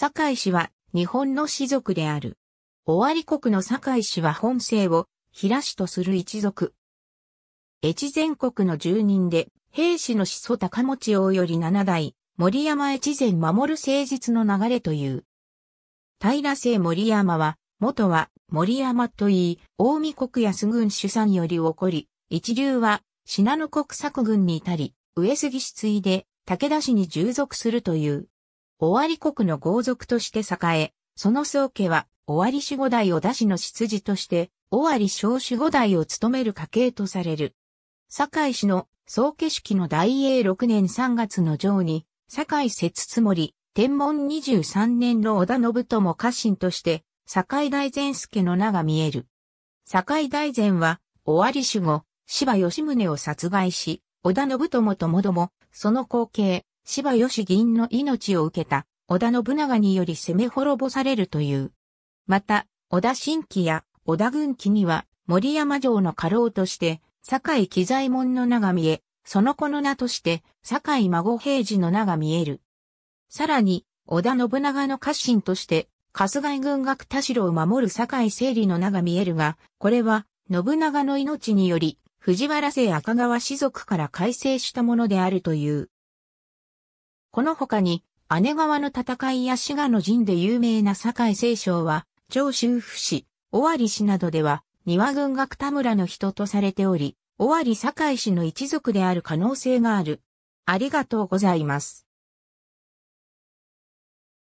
堺氏は日本の氏族である。尾張国の堺氏は本姓を平氏とする一族。越前国の住人で、平氏の始祖高持王より七代、森山越前守る誠実の流れという。平姓森山は、元は森山といい、大見国安軍主産より起こり、一流は信濃国作軍に至り、上杉失意で武田氏に従属するという。尾張国の豪族として栄え、その宗家は、尾張守護代を出しの執事として、尾張小守護代を務める家系とされる。堺市の宗家式の大英6年3月の上に、堺節つもり、天文23年の織田信友家臣として、堺大前助の名が見える。堺大前は、尾張守護、芝吉宗を殺害し、織田信友ともども、その後継、芝義銀の命を受けた織田信長により攻め滅ぼされるという。また、織田新規や織田軍機には森山城の家老として、堺喜左門の名が見え、その子の名として、堺孫平次の名が見える。さらに、織田信長の家臣として、春日井軍学田代を守る堺整理の名が見えるが、これは、信長の命により、藤原姓赤川氏族から改正したものであるという。この他に、姉川の戦いや滋賀の陣で有名な堺清少は、長州府市、尾張市などでは、庭軍学田村の人とされており、尾張堺市の一族である可能性がある。ありがとうございます。